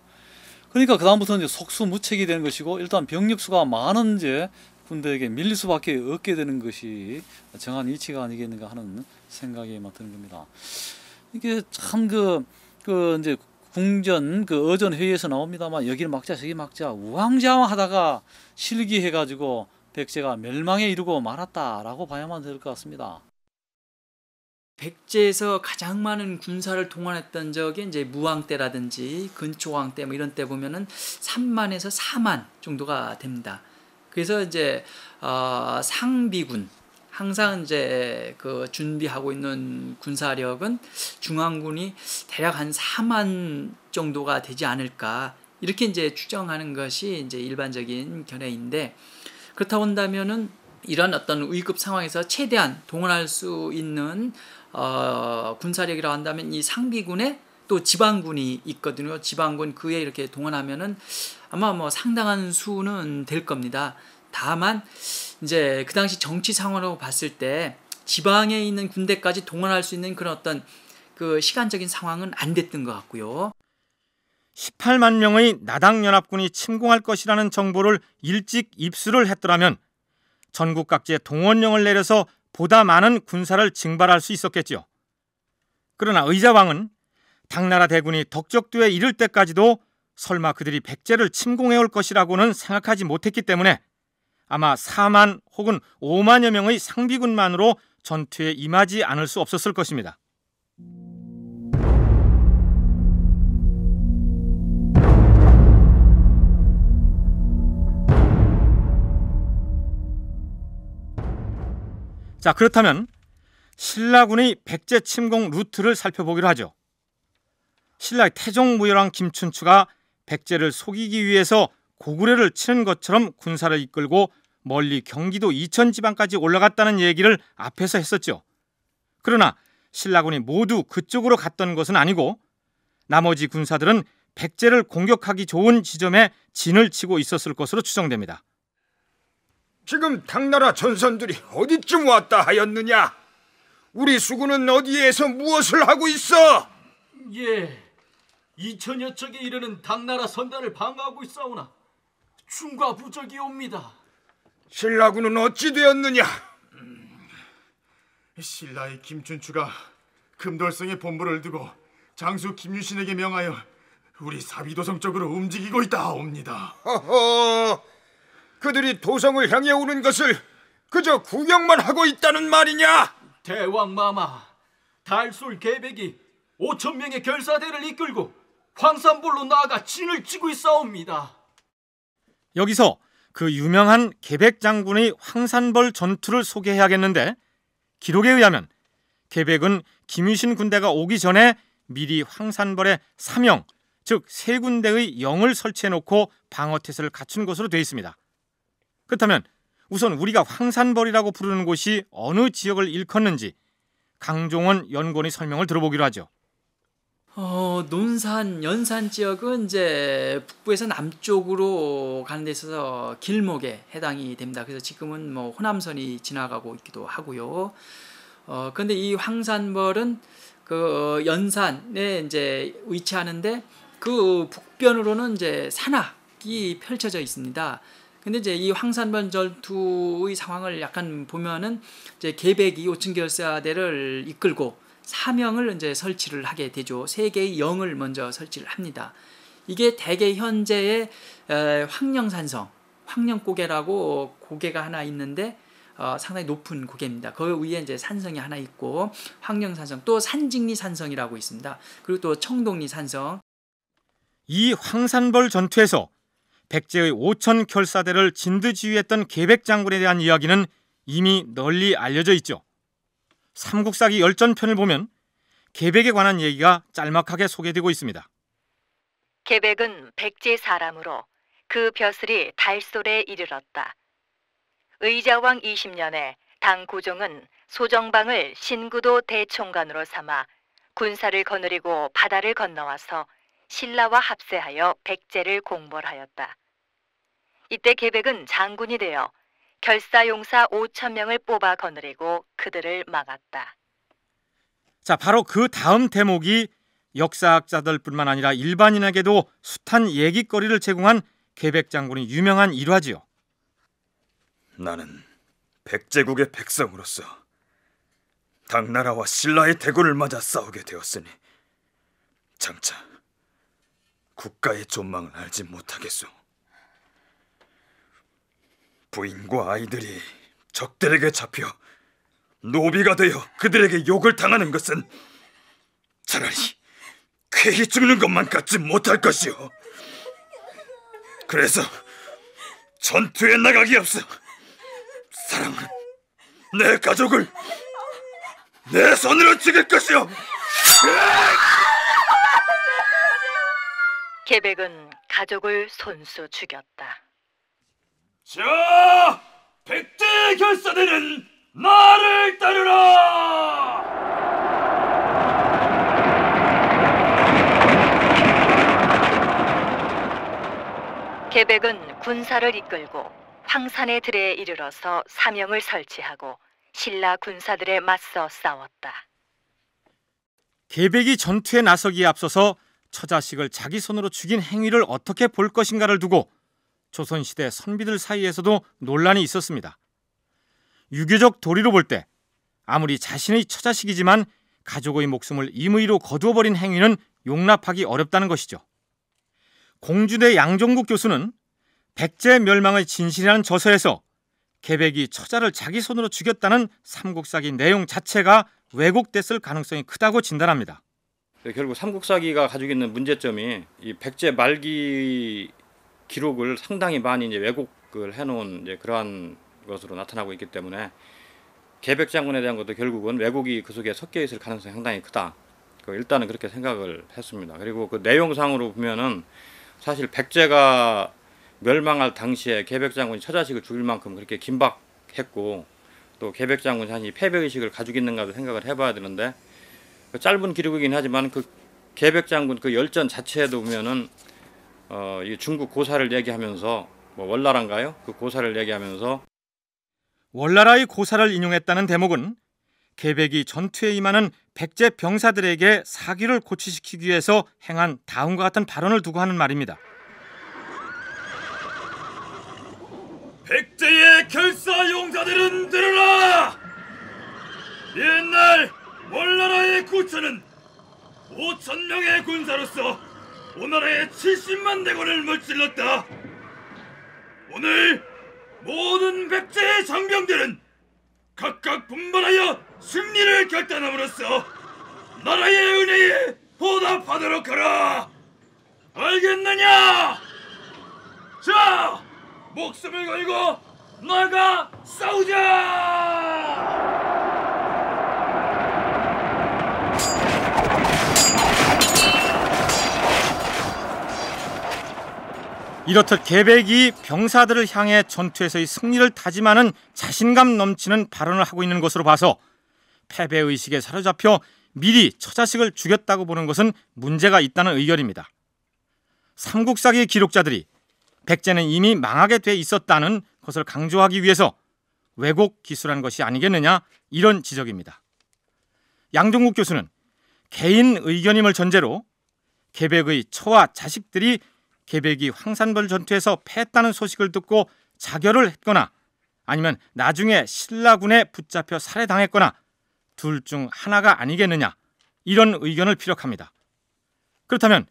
S3: 그러니까 그다음부터는 이제 속수무책이 되는 것이고 일단 병력수가 많은 이제 군대에게 밀릴 수밖에 없게 되는 것이 정한 이치가 아니겠는가 하는 생각이 맡드는 겁니다. 이게 참그 그 이제 궁전 그 어전 회의에서 나옵니다만 여기를 막자 저기 막자 우왕좌왕 하다가 실기해 가지고 백제가 멸망에 이르고 말았다라고 봐야만 될 것 같습니다. 백제에서
S4: 가장 많은 군사를 동원했던 적이 이제 무왕 때라든지 근초왕 때 뭐 이런 때 보면은 3만에서 4만 정도가 됩니다. 그래서 이제 어, 상비군 항상 이제 그 준비하고 있는 군사력은 중앙군이 대략 한 4만 정도가 되지 않을까 이렇게 이제 추정하는 것이 이제 일반적인 견해인데 그렇다 본다면은 이런 어떤 위급 상황에서 최대한 동원할 수 있는 어, 군사력이라 고 한다면 이 상비군에 또 지방군이 있거든요. 지방군 그에 이렇게 동원하면은 아마 뭐 상당한 수는 될 겁니다. 다만 이제 그 당시 정치 상황으로 봤을 때 지방에 있는 군대까지 동원할 수 있는 그런
S2: 어떤 그 시간적인 상황은 안 됐던 것 같고요. 18만 명의 나당 연합군이 침공할 것이라는 정보를 일찍 입수를 했더라면 전국 각지에 동원령을 내려서 보다 많은 군사를 징발할 수 있었겠지요. 그러나 의자왕은 당나라 대군이 덕적도에 이를 때까지도 설마 그들이 백제를 침공해 올 것이라고는 생각하지 못했기 때문에 아마 4만 혹은 5만여 명의 상비군만으로 전투에 임하지 않을 수 없었을 것입니다. 자, 그렇다면 신라군의 백제 침공 루트를 살펴보기로 하죠. 신라의 태종무열왕 김춘추가 백제를 속이기 위해서 고구려를 치는 것처럼 군사를 이끌고 멀리 경기도 이천 지방까지 올라갔다는 얘기를 앞에서 했었죠. 그러나 신라군이 모두 그쪽으로 갔던 것은 아니고 나머지 군사들은 백제를 공격하기 좋은 지점에 진을 치고 있었을 것으로 추정됩니다. 지금
S5: 당나라 전선들이 어디쯤 왔다 하였느냐? 우리 수군은 어디에서 무엇을 하고 있어?
S6: 예, 이천여 척에 이르는 당나라 선단을 방어하고 있사오나 충과 부적이 옵니다.
S5: 신라군은 어찌 되었느냐? 음, 신라의 김춘추가
S8: 금돌성의 본부를 두고 장수 김유신에게 명하여 우리 사비도성 쪽으로
S5: 움직이고 있다 옵니다. 허허, 그들이 도성을 향해 오는 것을 그저 구경만 하고 있다는 말이냐? 대왕 마마,
S6: 달솔 계백이 5천 명의 결사대를 이끌고 황산불로 나아가 진을 치고 있사옵니다.
S2: 여기서 그 유명한 계백 장군의 황산벌 전투를 소개해야겠는데 기록에 의하면 계백은 김유신 군대가 오기 전에 미리 황산벌의 3명즉 세 군데의 영을 설치해 놓고 방어태세를 갖춘 것으로 되어 있습니다. 그렇다면 우선 우리가 황산벌이라고 부르는 곳이 어느 지역을 일컫는지 강종원 연구원이 설명을 들어보기로 하죠.
S4: 어, 논산, 연산 지역은 이제 북부에서 남쪽으로 가는 데 있어서 길목에 해당이 됩니다. 그래서 지금은 뭐 호남선이 지나가고 있기도 하고요. 어, 근데 이 황산벌은 그 어, 연산에 이제 위치하는데 그 북변으로는 이제 산악이 펼쳐져 있습니다. 근데 이제 이 황산변 절투의 상황을 약간 보면은 이제 계백이 5층 결사대를 이끌고 사명을 이제 설치를 하게 되죠. 세 개의 영을 먼저 설치를 합니다. 이게 대개 현재의 황령산성, 황령고개라고 고개가 하나 있는데 어, 상당히 높은 고개입니다. 그 위에 이제 산성이 하나 있고 황령산성 또 산직리
S2: 산성이라고 있습니다. 그리고
S4: 또 청동리 산성.
S2: 이 황산벌 전투에서 백제의 오천 결사대를 진두지휘했던 계백 장군에 대한 이야기는 이미 널리 알려져 있죠. 삼국사기 열전편을 보면 계백에 관한 얘기가 짤막하게 소개되고 있습니다.
S1: 계백은 백제 사람으로 그 벼슬이 달솔에 이르렀다. 의자왕 20년에 당 고종은 소정방을 신구도 대총관으로 삼아 군사를 거느리고 바다를 건너와서 신라와 합세하여 백제를 공벌하였다. 이때 계백은 장군이 되어 결사용사 5천명을 뽑아 거느리고 그들을 막았다.
S2: 자, 바로 그 다음 대목이 역사학자들뿐만 아니라 일반인에게도 숱한 얘기거리를 제공한 계백 장군이 유명한 일화지요.
S6: 나는 백제국의 백성으로서 당나라와 신라의 대군을 맞아 싸우게 되었으니 장차 국가의 존망을 알지 못하겠소. 부인과 아이들이 적들에게 잡혀 노비가 되어 그들에게 욕을 당하는 것은 차라리 쾌히 죽는 것만 같지 못할 것이오. 그래서 전투에 나가기 앞서 사랑은내 가족을 내 손으로 죽일 것이오.
S1: 계백은 가족을 손수 죽였다.
S6: 자, 백제 결사대는 나를 따르라!
S1: 개백은 군사를 이끌고 황산의 들에 이르러서 사명을 설치하고 신라 군사들에 맞서 싸웠다.
S2: 개백이 전투에 나서기에 앞서서 처자식을 자기 손으로 죽인 행위를 어떻게 볼 것인가를 두고 조선시대 선비들 사이에서도 논란이 있었습니다. 유교적 도리로 볼 때 아무리 자신의 처자식이지만 가족의 목숨을 임의로 거두어버린 행위는 용납하기 어렵다는 것이죠. 공주대 양종국 교수는 백제 멸망의 진실이라는 저서에서 개백이 처자를 자기 손으로 죽였다는 삼국사기 내용 자체가 왜곡됐을 가능성이 크다고 진단합니다.
S9: 네, 결국 삼국사기가 가지고 있는 문제점이 이 백제 말기 기록을 상당히 많이 이제 왜곡을 해놓은 이제 그러한 것으로 나타나고 있기 때문에 개백 장군에 대한 것도 결국은 왜곡이 그 속에 섞여 있을 가능성이 상당히 크다. 그 일단은 그렇게 생각을 했습니다. 그리고 그 내용상으로 보면은 사실 백제가 멸망할 당시에 계백 장군이 처자식을 죽일 만큼 그렇게 긴박했고 또 계백 장군이 사실 패배 의식을 가지고 있는가도 생각을 해봐야 되는데 그 짧은 기록이긴 하지만 그 계백 장군 그 열전 자체에도 보면은 어, 이 중국 고사를 얘기하면서 뭐 월나라인가요? 그 고사를 얘기하면서
S2: 월나라의 고사를 인용했다는 대목은 개백이 전투에 임하는 백제 병사들에게 사기를 고치시키기 위해서 행한 다음과 같은 발언을 두고 하는 말입니다.
S6: 백제의 결사 용사들은 들으라! 옛날 월나라의 구천은 5천 명의 군사로서 오나라에 70만 대군을 물질렀다. 오늘 모든 백제의 장병들은 각각 분발하여 승리를 결단함으로써 나라의 은혜에 보답하도록 하라. 알겠느냐? 자, 목숨을 걸고 나가 싸우자!
S2: 이렇듯 개백이 병사들을 향해 전투에서의 승리를 다짐하는 자신감 넘치는 발언을 하고 있는 것으로 봐서 패배 의식에 사로잡혀 미리 처자식을 죽였다고 보는 것은 문제가 있다는 의견입니다. 삼국사기의 기록자들이 백제는 이미 망하게 돼 있었다는 것을 강조하기 위해서 왜곡 기술한 것이 아니겠느냐 이런 지적입니다. 양종국 교수는 개인 의견임을 전제로 개백의 처와 자식들이 개백이 황산벌 전투에서 패했다는 소식을 듣고 자결을 했거나 아니면 나중에 신라군에 붙잡혀 살해당했거나 둘 중 하나가 아니겠느냐 이런 의견을 피력합니다. 그렇다면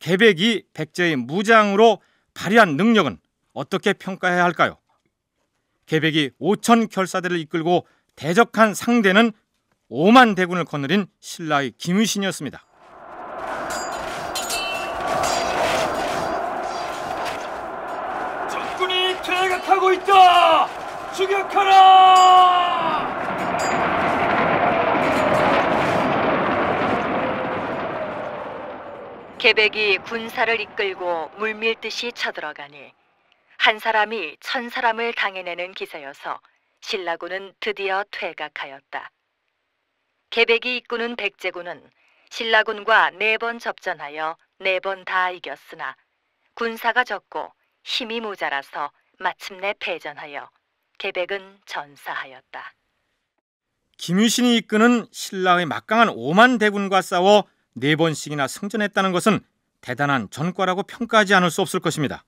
S2: 개백이 백제의 무장으로 발휘한 능력은 어떻게 평가해야 할까요? 개백이 5천 결사대를 이끌고 대적한 상대는 5만 대군을 거느린 신라의 김유신이었습니다.
S5: 공격하고 있다! 추격하라!
S1: 개백이 군사를 이끌고 물밀듯이 쳐들어가니 한 사람이 천 사람을 당해내는 기세여서 신라군은 드디어 퇴각하였다. 개백이 이끄는 백제군은 신라군과 네 번 접전하여 네 번 다 이겼으나 군사가 적고 힘이 모자라서 마침내 패전하여 계백은 전사하였다.
S2: 김유신이 이끄는 신라의 막강한 오만 대군과 싸워 네 번씩이나 승전했다는 것은 대단한 전과라고 평가하지 않을 수 없을 것입니다.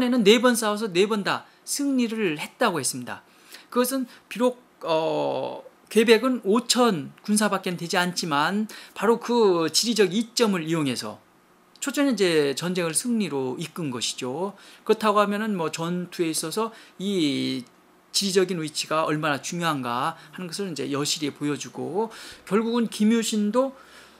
S4: 초전에는 네 번 싸워서 네 번 다 승리를 했다고 했습니다. 그것은 비록 어, 괴백은 5천 군사밖에 되지 않지만 바로 그 지리적 이점을 이용해서 초전이 제 전쟁을 승리로 이끈 것이죠. 그렇다고 하면은 뭐 전투에 있어서 이 지리적인 위치가 얼마나 중요한가 하는 것을 이제 여실히 보여주고 결국은 김효신도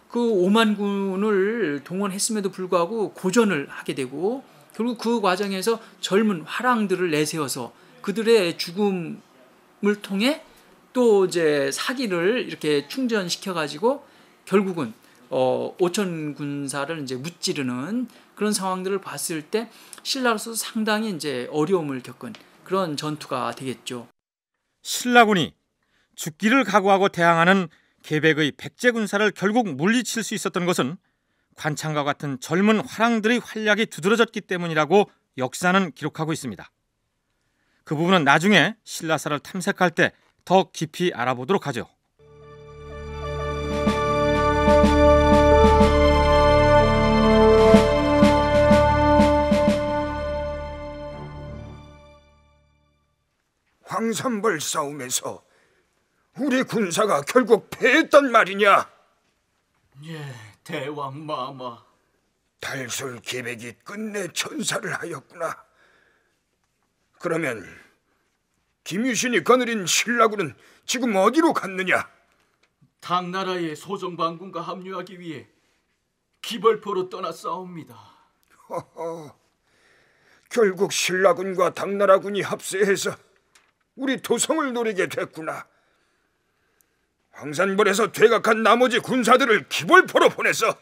S4: 그 5만 군을 동원했음에도 불구하고 고전을 하게 되고 결국 그 과정에서 젊은 화랑들을 내세워서 그들의 죽음을 통해 또 이제 사기를 이렇게 충전시켜 가지고 결국은 어, 오천 군사를 이제 무찌르는 그런 상황들을 봤을 때 신라로서 상당히 이제 어려움을 겪은 그런 전투가
S2: 되겠죠. 신라군이 죽기를 각오하고 대항하는 계백의 백제 군사를 결국 물리칠 수 있었던 것은 관창과 같은 젊은 화랑들의 활약이 두드러졌기 때문이라고 역사는 기록하고 있습니다. 그 부분은 나중에 신라사를 탐색할 때 더 깊이 알아보도록 하죠.
S5: 광산벌 싸움에서 우리 군사가 결국 패했단 말이냐? 예, 대왕 마마. 달솔 계백이 끝내 천사를 하였구나. 그러면 김유신이 거느린 신라군은 지금 어디로 갔느냐? 당나라의
S6: 소정반군과 합류하기 위해 기벌포로 떠났사옵니다.
S5: 허허, 결국 신라군과 당나라군이 합세해서 우리 도성을 노리게 됐구나. 황산벌에서 퇴각한 나머지 군사들을 기벌포로 보내서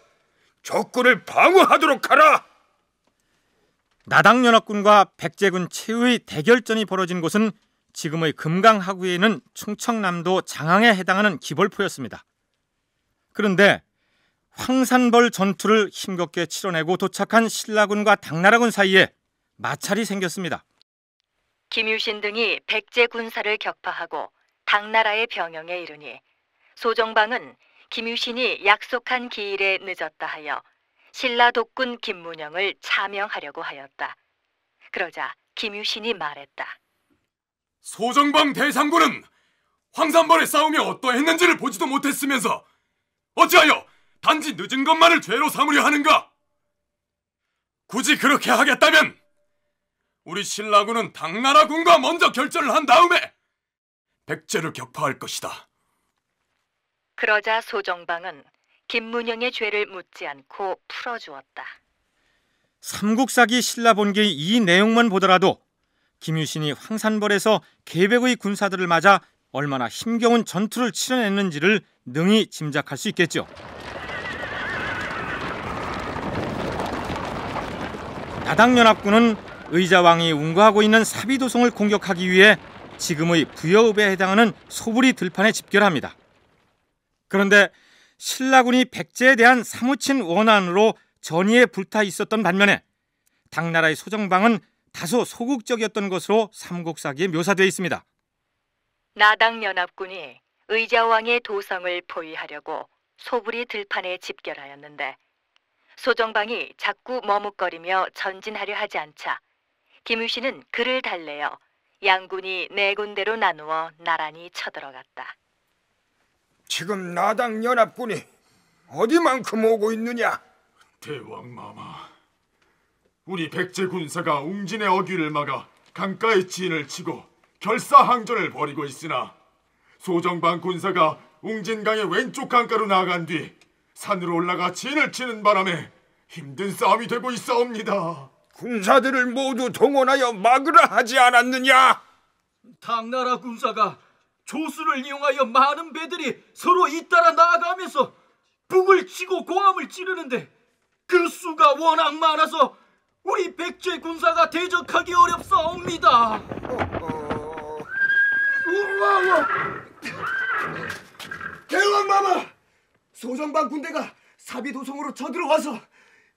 S5: 적군을 방어하도록 하라.
S2: 나당연합군과 백제군 최의 후 대결전이 벌어진 곳은 지금의 금강 하구에 있는 충청남도 장항에 해당하는 기벌포였습니다 그런데 황산벌 전투를 힘겹게 치러내고 도착한 신라군과 당나라군 사이에 마찰이 생겼습니다.
S1: 김유신 등이 백제 군사를 격파하고 당나라의 병영에 이르니 소정방은 김유신이 약속한 기일에 늦었다 하여 신라 독군 김문영을 차명하려고 하였다. 그러자 김유신이 말했다.
S6: 소정방 대상군은 황산벌에싸우며 어떠했는지를 보지도 못했으면서 어찌하여 단지 늦은 것만을 죄로 삼으려 하는가? 굳이 그렇게 하겠다면 우리 신라군은 당나라 군과 먼저 결전을 한 다음에
S8: 백제를 격파할 것이다.
S1: 그러자 소정방은 김문영의 죄를 묻지 않고 풀어주었다.
S2: 삼국사기 신라본기 이 내용만 보더라도 김유신이 황산벌에서 계백의 군사들을 맞아 얼마나 힘겨운 전투를 치러냈는지를 능히 짐작할 수 있겠죠. 야당연합군은 의자왕이 운거하고 있는 사비도성을 공격하기 위해 지금의 부여읍에 해당하는 소불이 들판에 집결합니다. 그런데 신라군이 백제에 대한 사무친 원한으로 전의에 불타 있었던 반면에 당나라의 소정방은 다소 소극적이었던 것으로 삼국사기에 묘사되어 있습니다.
S1: 나당 연합군이 의자왕의 도성을 포위하려고 소불이 들판에 집결하였는데 소정방이 자꾸 머뭇거리며 전진하려 하지 않자 김유신은 그를 달래어 양군이 네 군데로 나누어 나란히 쳐들어갔다.
S5: 지금 나당 연합군이 어디만큼 오고 있느냐? 대왕 마마,
S8: 우리 백제 군사가 웅진의 어귀를 막아 강가의 진을 치고 결사항전을 벌이고 있으나 소정방 군사가 웅진강의 왼쪽 강가로 나아간 뒤 산으로 올라가 진을 치는 바람에 힘든 싸움이 되고 있사옵니다.
S5: 군사들을 모두 동원하여 막으라 하지 않았느냐?
S6: 당나라 군사가 조수를 이용하여 많은 배들이 서로 잇따라 나아가면서 북을 치고 고함을 찌르는데 그 수가 워낙 많아서 우리 백제 군사가 대적하기 어렵사옵니다. 우와와! 대왕마마! 소정방 군대가 사비도성으로 쳐들어와서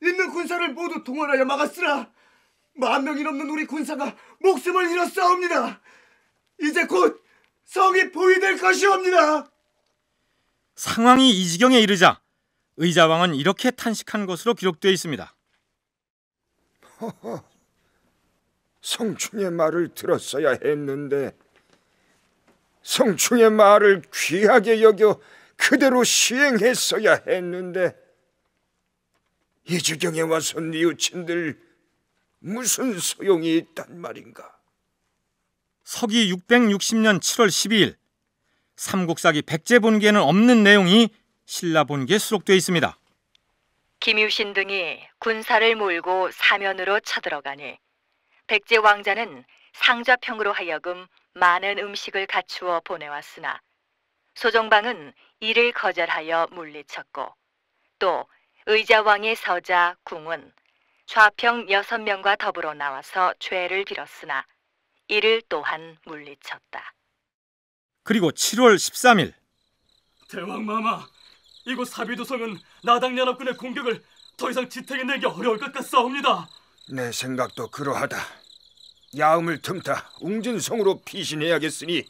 S6: 있는 군사를 모두 동원하여 막았으라 만 명이 넘는 우리 군사가 목숨을 잃었사옵니다. 이제 곧 성이 보이될 것이옵니다.
S2: 상황이 이 지경에 이르자 의자왕은 이렇게 탄식한 것으로 기록되어 있습니다.
S5: 허허, 성충의 말을 들었어야 했는데 성충의 말을 귀하게 여겨 그대로 시행했어야 했는데 이 지경에 와서 뉘우친들 무슨 소용이 있단 말인가? 서기
S2: 660년 7월 12일 삼국사기 백제 본기에는 없는 내용이 신라 본기에 수록되어 있습니다.
S1: 김유신 등이 군사를 몰고 사면으로 쳐들어가니 백제 왕자는 상좌평으로 하여금 많은 음식을 갖추어 보내왔으나 소정방은 이를 거절하여 물리쳤고 또 의자왕의 서자 궁은 좌평 여섯 명과 더불어 나와서 죄를 빌었으나 이를 또한 물리쳤다.
S2: 그리고 7월 13일
S7: 대왕 마마,
S6: 이곳 사비도성은 나당 연합군의 공격을 더 이상 지탱해내기 어려울 것 같사옵니다.
S5: 내 생각도 그러하다. 야음을 틈타 웅진성으로 피신해야겠으니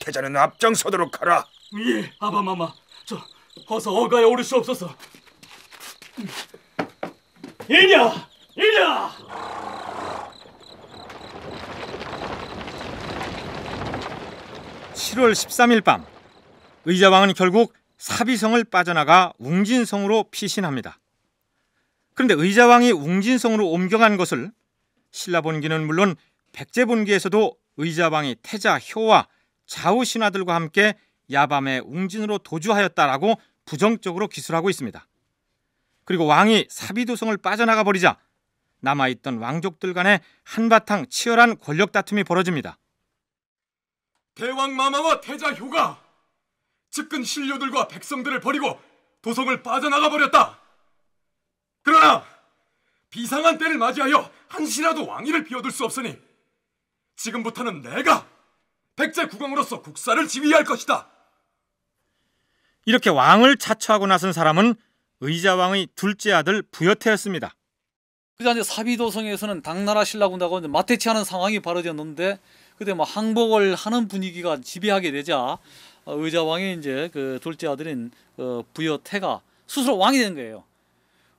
S5: 태자는 앞장서도록 하라. 예, 아바마마. 저
S6: 어서 어가에 오르시옵소서. 일려! 일려!
S2: (7월 13일) 밤 의자왕은 결국 사비성을 빠져나가 웅진성으로 피신합니다. 그런데 의자왕이 웅진성으로 옮겨간 것을 신라본기는 물론 백제본기에서도 의자왕이 태자, 효와 좌우 신하들과 함께 야밤에 웅진으로 도주하였다라고 부정적으로 기술하고 있습니다. 그리고 왕이 사비도성을 빠져나가 버리자 남아있던 왕족들 간에 한바탕 치열한 권력 다툼이 벌어집니다.
S6: 대왕 마마와 태자 효가 측근 신료들과 백성들을 버리고 도성을 빠져나가 버렸다. 그러나 비상한 때를 맞이하여 한시라도 왕위를 비워둘 수 없으니 지금부터는 내가 백제 국왕으로서 국사를 지휘할 것이다.
S2: 이렇게 왕을 차처하고 나선 사람은 의자왕의 둘째 아들 부여태였습니다.
S3: 그다 이에 사비도성에서는 당나라 신라군하고 마태치하는 상황이 벌어졌는데 그때 뭐 항복을 하는 분위기가 지배하게 되자 의자왕의 이제 그 둘째 아들인 그 부여태가 스스로 왕이 된 거예요.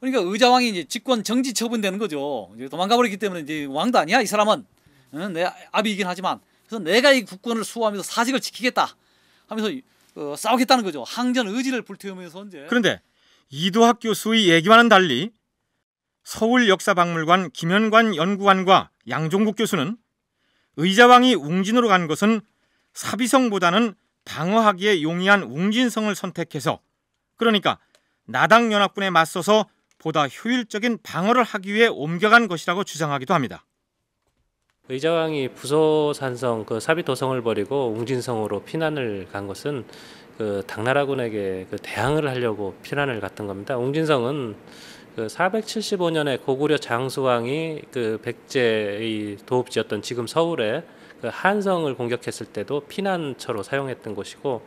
S3: 그러니까 의자왕이 이제 직권 정지 처분되는 거죠. 이제 도망가 버렸기 때문에 이제 왕도 아니야 이 사람은 응, 내 아비이긴 하지만 그래서 내가 이 국권을 수호하면서 사직을 지키겠다 하면서 어, 싸우겠다는 거죠. 항전 의지를 불태우면서 이제
S2: 그런데 이도학 교수의 얘기와는 달리 서울 역사박물관 김현관 연구관과 양종국 교수는 의자왕이 웅진으로 간 것은 사비성보다는 방어하기에 용이한 웅진성을 선택해서 그러니까 나당 연합군에 맞서서 보다 효율적인 방어를 하기 위해 옮겨간 것이라고 주장하기도 합니다.
S7: 의자왕이 부소산성 그 사비도성을 버리고 웅진성으로 피난을 간 것은 그 당나라군에게 그 대항을 하려고 피난을 갔던 겁니다. 옹진성은 그 475년에 고구려 장수왕이 그 백제의 도읍지였던 지금 서울에 그 한성을 공격했을 때도 피난처로 사용했던 곳이고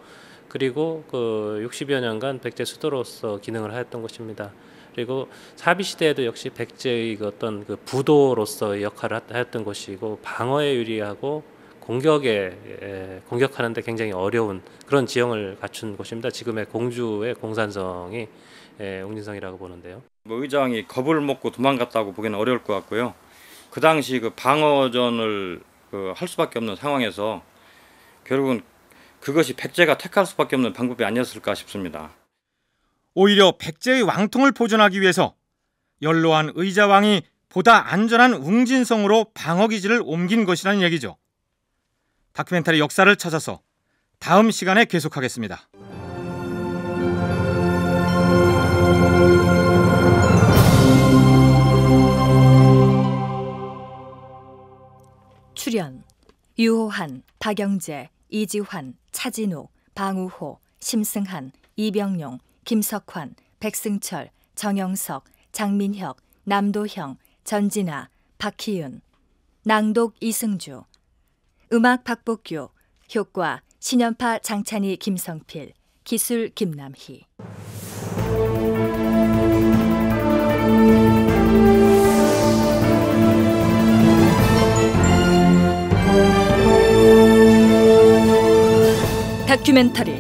S7: 그리고 그 60여 년간 백제 수도로서 기능을 하였던 곳입니다. 그리고 사비 시대에도 역시 백제의 그 어떤 그 부도로서 역할을 하였던 곳이고 방어에 유리하고 공격에 예, 공격하는데 굉장히 어려운 그런 지형을 갖춘 곳입니다. 지금의 공주의 공산성이 옹진성이라고 예, 보는데요.
S9: 뭐 의장이 겁을 먹고 도망갔다고 보기는 어려울 것 같고요. 그 당시 그 방어전을 그할 수밖에 없는 상황에서 결국은 그것이 백제가 택할 수밖에 없는 방법이 아니었을까 싶습니다. 오히려 백제의 왕통을 보존하기 위해서 연로한 의자왕이
S2: 보다 안전한 웅진성으로 방어 기지를 옮긴 것이라는 얘기죠. 다큐멘터리 역사를 찾아서 다음 시간에 계속하겠습니다.
S1: 출연 유호한, 박영재, 이지환, 차진우, 방우호, 심승한, 이병용, 김석환, 백승철, 정영석, 장민혁, 남도형, 전진아, 박희윤, 낭독 이승주 음악 박복규, 효과 신연파 장찬희 김성필, 기술 김남희. 다큐멘터리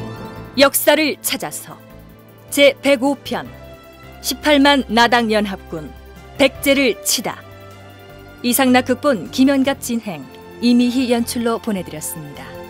S1: 역사를 찾아서 제 105편 18만 나당 연합군 백제를 치다 이상락 극본 김연갑 진행 이미희 연출로 보내드렸습니다.